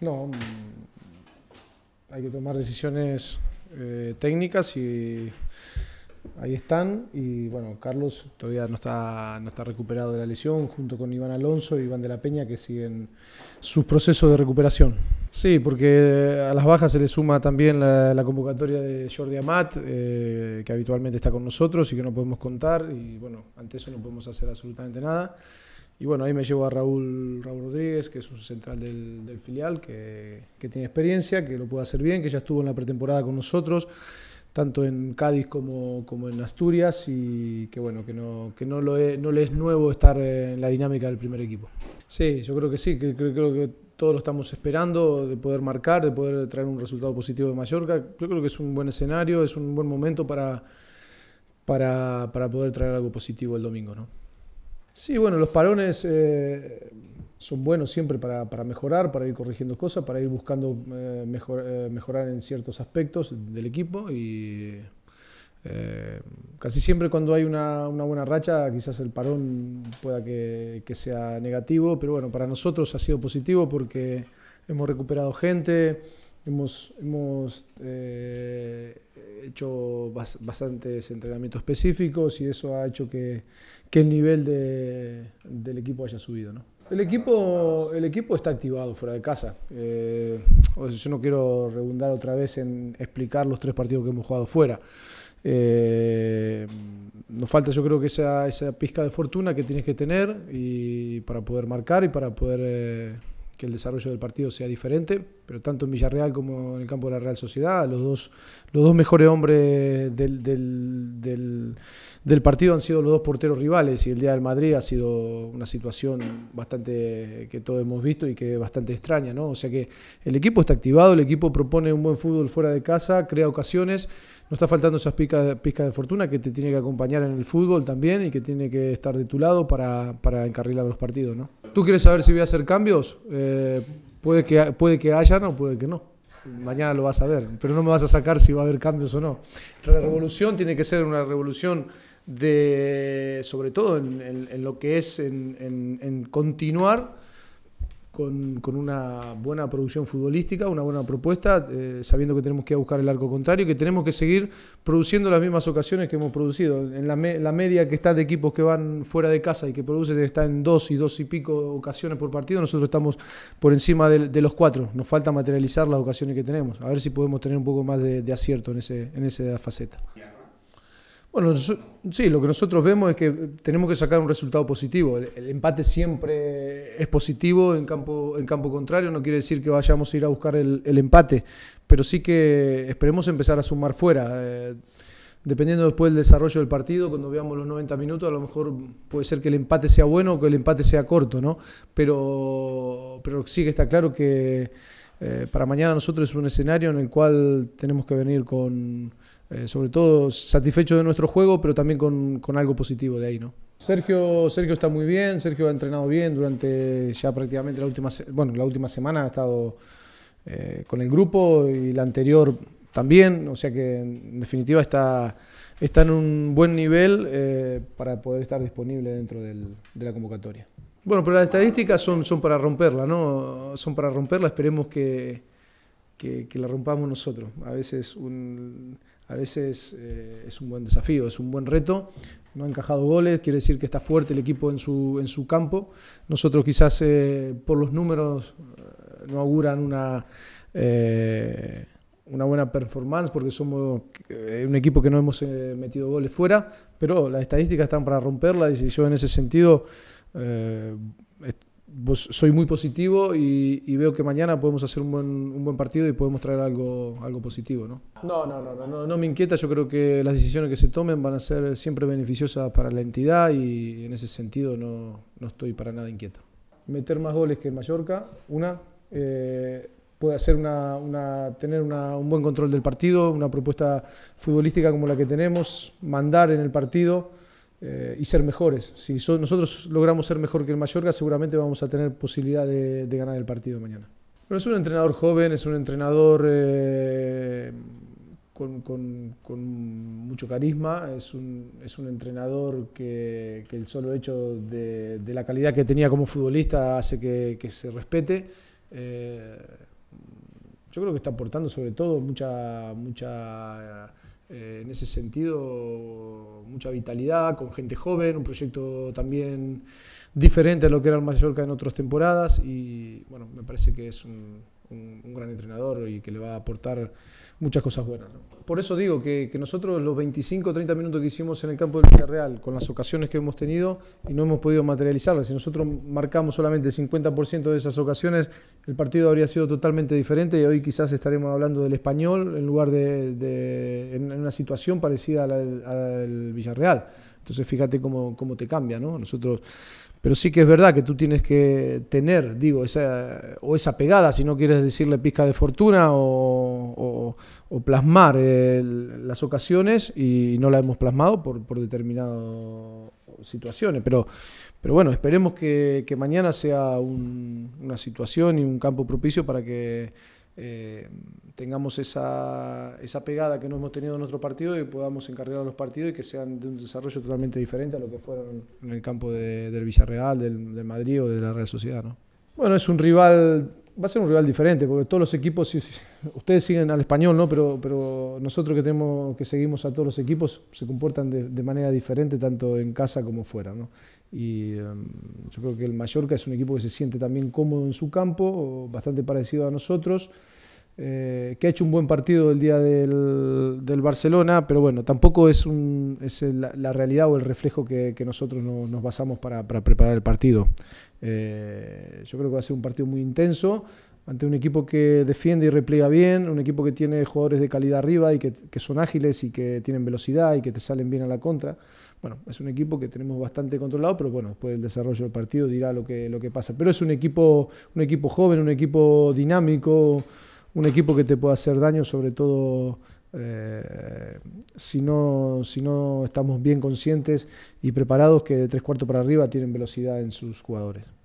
No, mm, hay que tomar decisiones eh, técnicas y ahí están. Y bueno, Carlos todavía no está, no está recuperado de la lesión, junto con Iván Alonso y Iván de la Peña, que siguen sus procesos de recuperación. Sí, porque a las bajas se le suma también la, convocatoria de Jordi Amat, eh, que habitualmente está con nosotros y que no podemos contar. Y bueno, ante eso no podemos hacer absolutamente nada. Y bueno, ahí me llevo a Raúl, Raúl Rodríguez, que es un central del, filial, que, tiene experiencia, que lo puede hacer bien, que ya estuvo en la pretemporada con nosotros, tanto en Cádiz como, como en Asturias, y que bueno, que, no, que no, lo le es nuevo estar en la dinámica del primer equipo. Sí, yo creo que sí, que, creo, que todos lo estamos esperando, de poder marcar, de poder traer un resultado positivo de Mallorca. Yo creo que es un buen escenario, es un buen momento para, para, para poder traer algo positivo el domingo, ¿no? Sí, bueno, los parones eh, son buenos siempre para, para, mejorar, para ir corrigiendo cosas, para ir buscando eh, eh, mejorar en ciertos aspectos del equipo y casi siempre cuando hay una, una, buena racha quizás el parón pueda que, que, sea negativo, pero bueno, para nosotros ha sido positivo porque hemos recuperado gente. Hemos, hemos eh, hecho bastantes entrenamientos específicos y eso ha hecho que, el nivel del equipo haya subido. ¿no? El, equipo, el equipo está activado fuera de casa. Eh, yo no quiero redundar otra vez en explicar los tres partidos que hemos jugado fuera. Eh, nos falta yo creo que esa, esa pizca de fortuna que tienes que tener y para poder marcar y para poder que el desarrollo del partido sea diferente, pero tanto en Villarreal como en el campo de la Real Sociedad, los dos, los dos mejores hombres del, del, partido han sido los dos porteros rivales y el día del Madrid ha sido una situación bastante que todos hemos visto y que es bastante extraña, ¿no? O sea que el equipo está activado, el equipo propone un buen fútbol fuera de casa, crea ocasiones, no está faltando esas pica de fortuna que te tiene que acompañar en el fútbol también y que tiene que estar de tu lado para, para encarrilar los partidos, ¿no? ¿Tú quieres saber si voy a hacer cambios? Eh, puede, que, puede que hayan o puede que no. Mañana lo vas a ver, pero no me vas a sacar si va a haber cambios o no. La revolución tiene que ser una revolución de, sobre todo en, lo que es en continuar con, una buena producción futbolística, una buena propuesta, eh, sabiendo que tenemos que buscar el arco contrario, que tenemos que seguir produciendo las mismas ocasiones que hemos producido. En la, media que está de equipos que van fuera de casa y que produce, está en dos y dos y pico ocasiones por partido, nosotros estamos por encima de, los cuatro. Nos falta materializar las ocasiones que tenemos, a ver si podemos tener un poco más de, de acierto en, ese, en esa faceta sí, lo que nosotros vemos es que tenemos que sacar un resultado positivo. El, empate siempre es positivo en campo, en campo contrario, no quiere decir que vayamos a ir a buscar el, empate, pero sí que esperemos empezar a sumar fuera. Eh, dependiendo después del desarrollo del partido, cuando veamos los 90 minutos, a lo mejor puede ser que el empate sea bueno o que el empate sea corto, ¿no? Pero, pero sí que está claro que eh, para mañana nosotros es un escenario en el cual tenemos que venir con eh, sobre todo satisfecho de nuestro juego, pero también con, algo positivo de ahí, ¿no? Sergio, Sergio está muy bien, Sergio ha entrenado bien durante ya prácticamente la última, bueno, la última semana ha estado eh, con el grupo y la anterior también, o sea que en definitiva está, está en un buen nivel eh, para poder estar disponible dentro de la convocatoria. Bueno, pero las estadísticas son, son para romperla, ¿no? Son para romperla, esperemos que, que la rompamos nosotros. A veces un, a veces eh, es un buen desafío, es un buen reto. No ha encajado goles, quiere decir que está fuerte el equipo en su, en su campo. Nosotros quizás eh, por los números eh, no auguran una, una buena performance porque somos un equipo que no hemos metido goles fuera, pero las estadísticas están para romperla y yo en ese sentido soy muy positivo y, veo que mañana podemos hacer un buen, partido y podemos traer algo, positivo. ¿no? No, no, no, no, me inquieta, yo creo que las decisiones que se tomen van a ser siempre beneficiosas para la entidad y en ese sentido no, estoy para nada inquieto. Meter más goles que en Mallorca, una, eh, puede hacer una, tener un buen control del partido, una propuesta futbolística como la que tenemos, mandar en el partido eh, y ser mejores. Si nosotros logramos ser mejor que el Mallorca, seguramente vamos a tener posibilidad de, ganar el partido mañana. es un entrenador joven, es un entrenador eh, con, mucho carisma, es un, es un entrenador que, el solo hecho de, la calidad que tenía como futbolista hace que, se respete. Eh, yo creo que está aportando sobre todo mucha, mucha eh, en ese sentido, mucha vitalidad, con gente joven, un proyecto también diferente a lo que era el Mallorca en otras temporadas y bueno, me parece que es un, un, gran entrenador y que le va a aportar muchas cosas buenas. Por eso digo que, nosotros los 25 o 30 minutos que hicimos en el campo del Villarreal, con las ocasiones que hemos tenido y no hemos podido materializarlas, si nosotros marcamos solamente el 50% de esas ocasiones, el partido habría sido totalmente diferente y hoy quizás estaremos hablando del español en lugar de, en, una situación parecida al a la del Villarreal. Entonces fíjate cómo, cómo te cambia, ¿no? Nosotros, pero sí que es verdad que tú tienes que tener, digo, esa, o esa pegada, si no quieres decirle pizca de fortuna, o, plasmar eh, las ocasiones, y no la hemos plasmado por, por determinadas situaciones. Pero, pero bueno, esperemos que, que mañana sea una situación y un campo propicio para que eh, tengamos esa, esa, pegada que no hemos tenido en nuestro partido y podamos encargar a los partidos y que sean de un desarrollo totalmente diferente a lo que fueron en el campo del Villarreal, del, del Madrid o de la Real Sociedad. ¿no? Bueno, es un rival va a ser un rival diferente, porque todos los equipos, ustedes siguen al español, ¿no? Pero, nosotros que tenemos, que seguimos a todos los equipos, se comportan de, manera diferente, tanto en casa como fuera. ¿no? Y em, yo creo que el Mallorca es un equipo que se siente también cómodo en su campo, bastante parecido a nosotros. Eh, que ha hecho un buen partido el día del, Barcelona, pero bueno, tampoco es, la, realidad o el reflejo que, nosotros nos basamos para, preparar el partido. Eh, yo creo que va a ser un partido muy intenso ante un equipo que defiende y repliega bien, un equipo que tiene jugadores de calidad arriba y que, son ágiles y que tienen velocidad y que te salen bien a la contra. Bueno, es un equipo que tenemos bastante controlado, pero bueno, después el desarrollo del partido dirá lo que, lo que pasa. Pero es un equipo, un equipo joven, un equipo dinámico, un equipo que te puede hacer daño, sobre todo eh, si, no, si no estamos bien conscientes y preparados que de tres cuartos para arriba tienen velocidad en sus jugadores.